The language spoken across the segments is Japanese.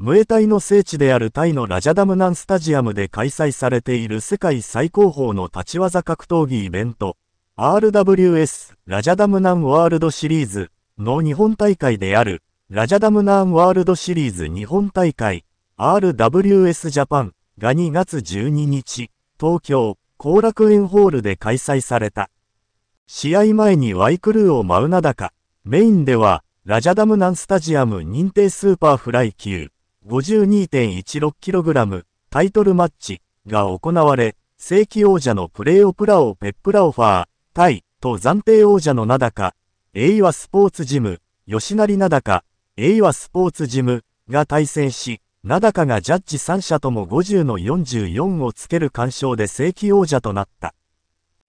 ムエタイの聖地であるタイのラジャダムナンスタジアムで開催されている世界最高峰の立ち技格闘技イベント RWS ラジャダムナンワールドシリーズの日本大会であるラジャダムナンワールドシリーズ日本大会 RWS ジャパンが2月12日東京後楽園ホールで開催された試合前にワイクルーを舞うなだかメインではラジャダムナンスタジアム認定スーパーフライ級 52.16kg タイトルマッチが行われ、正規王者のプレーオプラオペップラオファー、タイと暫定王者の名高、エイワスポーツジム、吉成名高、エイワスポーツジムが対戦し、名高がジャッジ3社とも50の44をつける干渉で正規王者となった。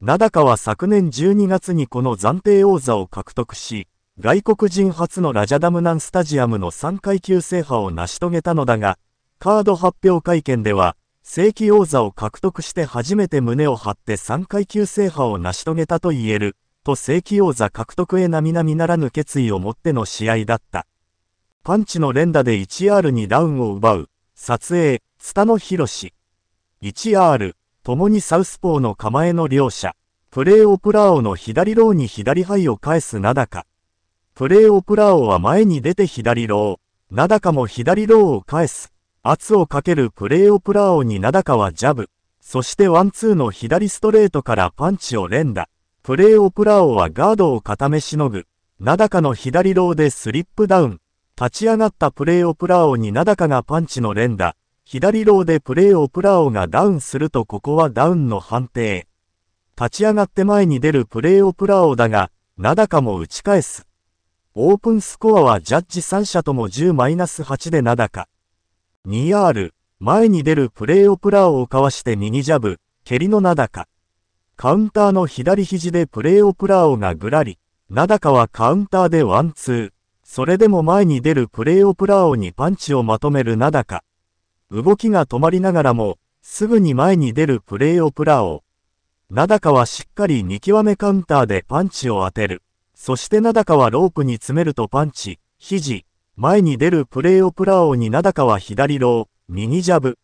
名高は昨年12月にこの暫定王座を獲得し、外国人初のラジャダムナンスタジアムの3階級制覇を成し遂げたのだが、カード発表会見では、正規王座を獲得して初めて胸を張って3階級制覇を成し遂げたと言える、と正規王座獲得へ並々ならぬ決意を持っての試合だった。パンチの連打で 1R にダウンを奪う、撮影、ツタノヒロシ。1R、共にサウスポーの構えの両者、プレーオプラーオの左ローに左ハイを返すなだか。プレイオプラオは前に出て左ロー。ナダカも左ローを返す。圧をかけるプレイオプラオにナダカはジャブ。そしてワンツーの左ストレートからパンチを連打。プレイオプラオはガードを固めしのぐ。ナダカの左ローでスリップダウン。立ち上がったプレイオプラオにナダカがパンチの連打。左ローでプレイオプラオがダウンするとここはダウンの判定。立ち上がって前に出るプレイオプラオだが、ナダカも打ち返す。オープンスコアはジャッジ3社とも10-8で7か。2R、前に出るプレイオプラーをかわして右ジャブ、蹴りの名だか。カウンターの左肘でプレーオプラーをがぐらり、名高はカウンターでワンツー。それでも前に出るプレイオプラーをにパンチをまとめる名高。動きが止まりながらも、すぐに前に出るプレイオプラーを。名高はしっかり見極めカウンターでパンチを当てる。そして名高はロープに詰めるとパンチ、肘、前に出るプレーオプラオに名高は左ロー、右ジャブ。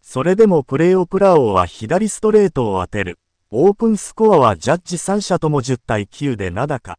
それでもプレーオプラオは左ストレートを当てる。オープンスコアはジャッジ3者とも10対9で名高。